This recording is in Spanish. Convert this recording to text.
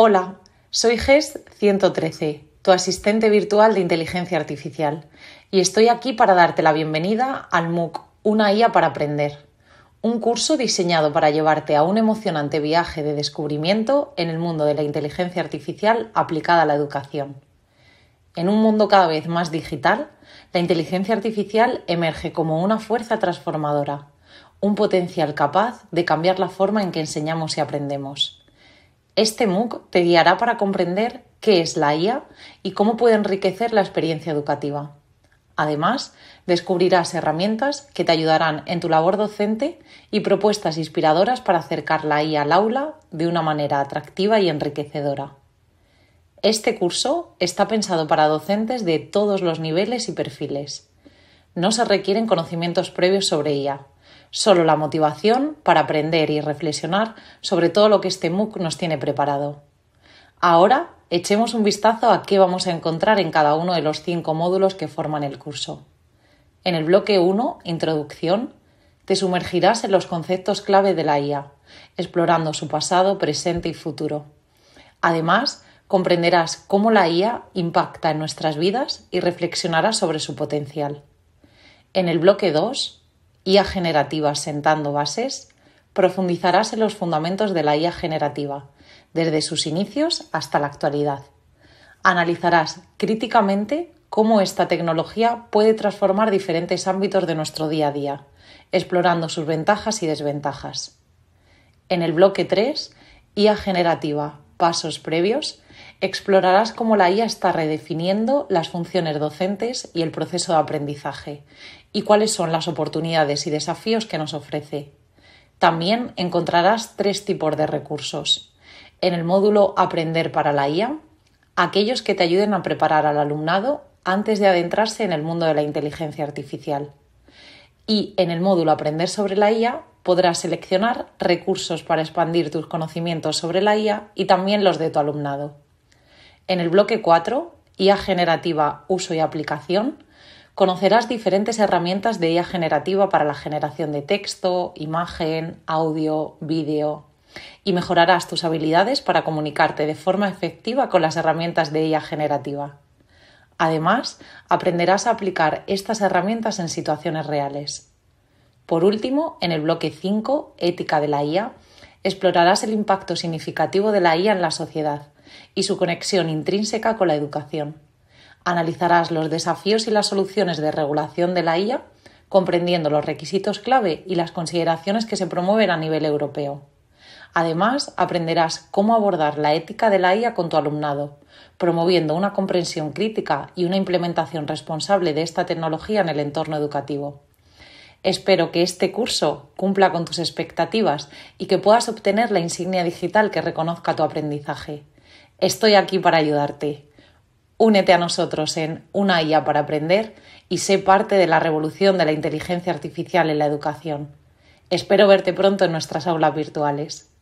Hola, soy GES 113, tu asistente virtual de inteligencia artificial, y estoy aquí para darte la bienvenida al MOOC Una IA para aprender, un curso diseñado para llevarte a un emocionante viaje de descubrimiento en el mundo de la inteligencia artificial aplicada a la educación. En un mundo cada vez más digital, la inteligencia artificial emerge como una fuerza transformadora, un potencial capaz de cambiar la forma en que enseñamos y aprendemos. Este MOOC te guiará para comprender qué es la IA y cómo puede enriquecer la experiencia educativa. Además, descubrirás herramientas que te ayudarán en tu labor docente y propuestas inspiradoras para acercar la IA al aula de una manera atractiva y enriquecedora. Este curso está pensado para docentes de todos los niveles y perfiles. No se requieren conocimientos previos sobre IA, solo la motivación para aprender y reflexionar sobre todo lo que este MOOC nos tiene preparado. Ahora echemos un vistazo a qué vamos a encontrar en cada uno de los cinco módulos que forman el curso. En el bloque 1, Introducción, te sumergirás en los conceptos clave de la IA, explorando su pasado, presente y futuro. Además, comprenderás cómo la IA impacta en nuestras vidas y reflexionarás sobre su potencial. En el bloque 2, IA generativa sentando bases, profundizarás en los fundamentos de la IA generativa, desde sus inicios hasta la actualidad. Analizarás críticamente cómo esta tecnología puede transformar diferentes ámbitos de nuestro día a día, explorando sus ventajas y desventajas. En el bloque 3, IA generativa, pasos previos, Explorarás cómo la IA está redefiniendo las funciones docentes y el proceso de aprendizaje, y cuáles son las oportunidades y desafíos que nos ofrece. También encontrarás tres tipos de recursos. En el módulo Aprender para la IA, aquellos que te ayuden a preparar al alumnado antes de adentrarse en el mundo de la inteligencia artificial. Y en el módulo Aprender sobre la IA podrás seleccionar recursos para expandir tus conocimientos sobre la IA y también los de tu alumnado. En el bloque 4, IA generativa, uso y aplicación, conocerás diferentes herramientas de IA generativa para la generación de texto, imagen, audio, vídeo y mejorarás tus habilidades para comunicarte de forma efectiva con las herramientas de IA generativa. Además, aprenderás a aplicar estas herramientas en situaciones reales. Por último, en el bloque 5, Ética de la IA, explorarás el impacto significativo de la IA en la sociedad y su conexión intrínseca con la educación. Analizarás los desafíos y las soluciones de regulación de la IA, comprendiendo los requisitos clave y las consideraciones que se promueven a nivel europeo. Además, aprenderás cómo abordar la ética de la IA con tu alumnado, promoviendo una comprensión crítica y una implementación responsable de esta tecnología en el entorno educativo. Espero que este curso cumpla con tus expectativas y que puedas obtener la insignia digital que reconozca tu aprendizaje. Estoy aquí para ayudarte. Únete a nosotros en Una IA para Aprender y sé parte de la revolución de la inteligencia artificial en la educación. Espero verte pronto en nuestras aulas virtuales.